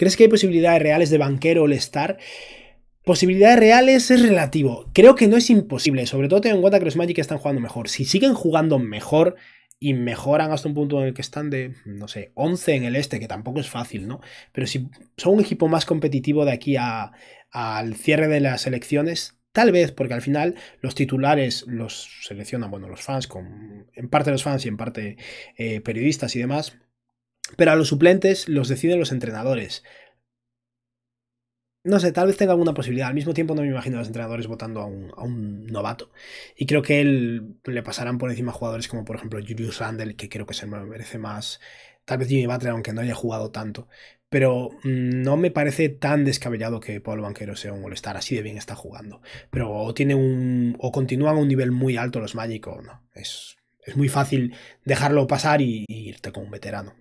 ¿Crees que hay posibilidades reales de banquero all -star? Posibilidades reales es relativo. Creo que no es imposible, sobre todo teniendo en cuenta que los Magic están jugando mejor. Si siguen jugando mejor y mejoran hasta un punto en el que están de, no sé, 11 en el este, que tampoco es fácil, ¿no? Pero si son un equipo más competitivo de aquí al cierre de las elecciones, Tal vez porque al final los titulares los seleccionan, bueno, los fans, con, en parte los fans y en parte eh, periodistas y demás, pero a los suplentes los deciden los entrenadores. No sé, tal vez tenga alguna posibilidad. Al mismo tiempo no me imagino a los entrenadores votando a un, novato. Y creo que él le pasarán por encima a jugadores como por ejemplo Julius Randle, que creo que se merece más. Tal vez Jimmy Butler, aunque no haya jugado tanto. Pero mm, no me parece tan descabellado que Pablo Banquero sea un molestar. Así de bien está jugando. Pero o tiene un. o continúan a un nivel muy alto los Magic o no. Es, muy fácil dejarlo pasar y irte con un veterano.